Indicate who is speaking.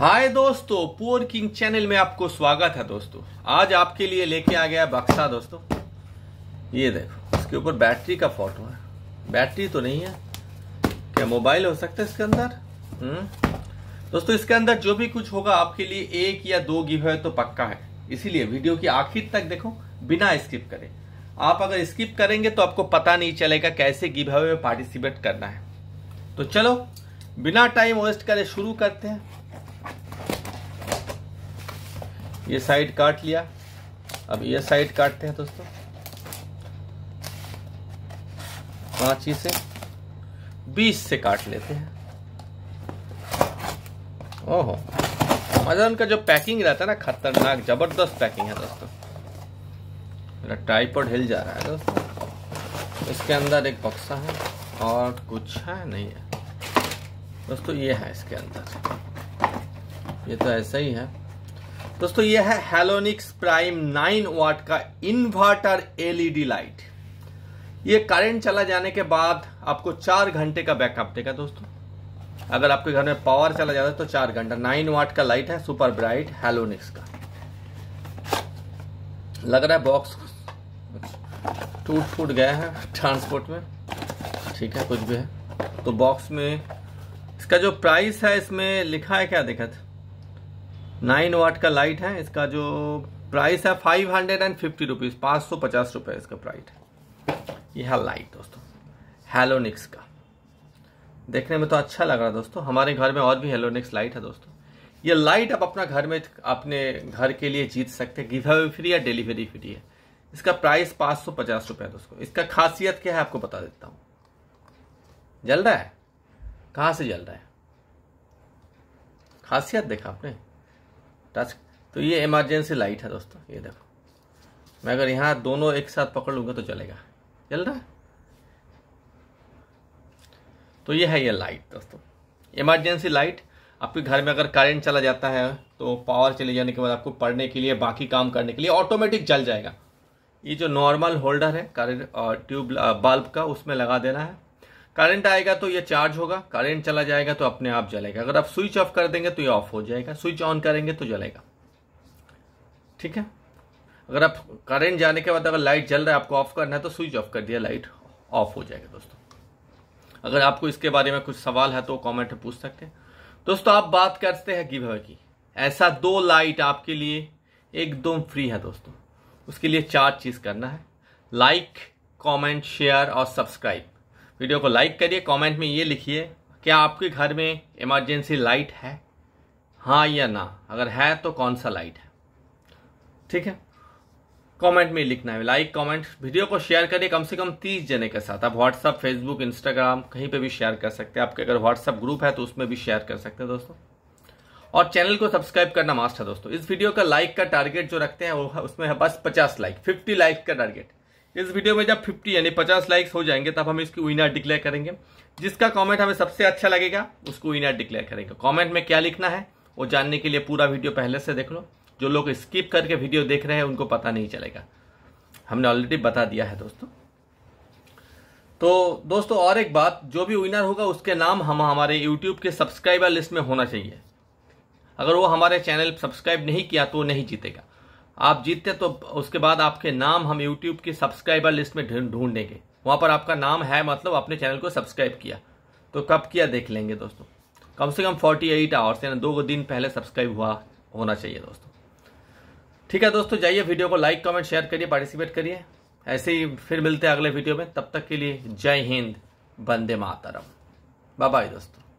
Speaker 1: हाय दोस्तों पोर king channel में आपको स्वागत है दोस्तों आज आपके लिए लेके आ गया बक्सा दोस्तों ये देखो इसके ऊपर बैटरी का फोटो है बैटरी तो नहीं है क्या मोबाइल हो सकता है इसके अंदर हम्म दोस्तों इसके अंदर जो भी कुछ होगा आपके लिए एक या दो गिव है तो पक्का है इसीलिए वीडियो की आखिर तक देखो बिना स्किप करे आप अगर स्किप करेंगे तो आपको पता नहीं चलेगा कैसे गिव है पार्टिसिपेट करना है तो चलो बिना टाइम वेस्ट करे शुरू करते हैं ये साइड काट लिया अब ये साइड काटते हैं दोस्तों ही से बीस से काट लेते हैं ओहो अमेजोन का जो पैकिंग रहता है ना खतरनाक जबरदस्त पैकिंग है दोस्तों मेरा ट्राईपोड हिल जा रहा है दोस्तों इसके अंदर एक बक्सा है और कुछ है नहीं है दोस्तों ये है इसके अंदर ये तो ऐसा ही है दोस्तों यह है हेलोनिक्स प्राइम नाइन वाट का इन्वर्टर एलईडी लाइट ये करंट चला जाने के बाद आपको चार घंटे का बैकअप देगा दोस्तों अगर आपके घर में पावर चला जाता है तो चार घंटा नाइन वाट का लाइट है सुपर ब्राइट हेलोनिक्स का लग रहा है बॉक्स टूट फूट गया है ट्रांसपोर्ट में ठीक है कुछ भी है तो बॉक्स में इसका जो प्राइस है इसमें लिखा है क्या दिक्कत नाइन वाट का लाइट है इसका जो प्राइस है five hundred and fifty rupees पाँच सौ पचास रुपये इसका प्राइस है यह लाइट दोस्तों हेलोनिक्स का देखने में तो अच्छा लग रहा है दोस्तों हमारे घर में और भी हेलोनिक्स लाइट है दोस्तों ये लाइट आप अपना घर में अपने घर के लिए जीत सकते हैं गिवे फ्री या डिलीवरी फ्री है इसका प्राइस पाँच सौ पचास रुपये है दोस्तों इसका खासियत क्या है आपको बता देता हूँ जल रहा है कहाँ से जल रहा है खासियत देखा आपने टच तो ये इमरजेंसी लाइट है दोस्तों ये देखो मैं अगर यहाँ दोनों एक साथ पकड़ लूँगा तो चलेगा चल रहा तो ये है ये लाइट दोस्तों इमरजेंसी लाइट आपके घर में अगर करंट चला जाता है तो पावर चले जाने के बाद आपको पढ़ने के लिए बाकी काम करने के लिए ऑटोमेटिक जल जाएगा ये जो नॉर्मल होल्डर है करंट ट्यूब बल्ब का उसमें लगा देना है करंट आएगा तो ये चार्ज होगा करंट चला जाएगा तो अपने आप जलेगा अगर आप स्विच ऑफ कर देंगे तो ये ऑफ हो जाएगा स्विच ऑन करेंगे तो जलेगा ठीक है अगर आप करंट जाने के बाद अगर लाइट जल रहा है आपको ऑफ करना है तो स्विच ऑफ कर दिया लाइट ऑफ हो जाएगा दोस्तों अगर आपको इसके बारे में कुछ सवाल है तो कॉमेंट पूछ सकते हैं दोस्तों आप बात करते हैं गिव की ऐसा दो लाइट आपके लिए एकदम फ्री है दोस्तों उसके लिए चार चीज़ करना है लाइक कॉमेंट शेयर और सब्सक्राइब वीडियो को लाइक करिए कमेंट में ये लिखिए क्या आपके घर में इमरजेंसी लाइट है हाँ या ना अगर है तो कौन सा लाइट है ठीक है कमेंट में लिखना है लाइक कमेंट वीडियो को शेयर करिए कम से कम तीस जने के साथ आप व्हाट्सअप फेसबुक इंस्टाग्राम कहीं पे भी शेयर कर सकते हैं आपके अगर व्हाट्सअप ग्रुप है तो उसमें भी शेयर कर सकते हैं दोस्तों और चैनल को सब्सक्राइब करना मास्ट है दोस्तों इस वीडियो का लाइक का टारगेट जो रखते हैं वो उसमें है बस पचास लाइक फिफ्टी लाइक का टारगेट इस वीडियो में जब 50 यानी 50 लाइक्स हो जाएंगे तब हम इसकी विनर डिक्लेयर करेंगे जिसका कमेंट हमें सबसे अच्छा लगेगा उसको विनर डिक्लेयर करेंगे कमेंट में क्या लिखना है वो जानने के लिए पूरा वीडियो पहले से देख लो जो लोग स्किप करके वीडियो देख रहे हैं उनको पता नहीं चलेगा हमने ऑलरेडी बता दिया है दोस्तों तो दोस्तों और एक बात जो भी विनर होगा उसके नाम हम हमारे यूट्यूब के सब्सक्राइबर लिस्ट में होना चाहिए अगर वो हमारे चैनल सब्सक्राइब नहीं किया तो नहीं जीतेगा आप जीतते तो उसके बाद आपके नाम हम यूट्यूब की सब्सक्राइबर लिस्ट में ढूंढेंगे वहां पर आपका नाम है मतलब अपने चैनल को सब्सक्राइब किया तो कब किया देख लेंगे दोस्तों कम से कम 48 एट आवर्स यानी दो दिन पहले सब्सक्राइब हुआ होना चाहिए दोस्तों ठीक है दोस्तों जाइए वीडियो को लाइक कमेंट शेयर करिए पार्टिसिपेट करिए ऐसे ही फिर मिलते हैं अगले वीडियो में तब तक के लिए जय हिंद बंदे मातरम बाय बाय दोस्तों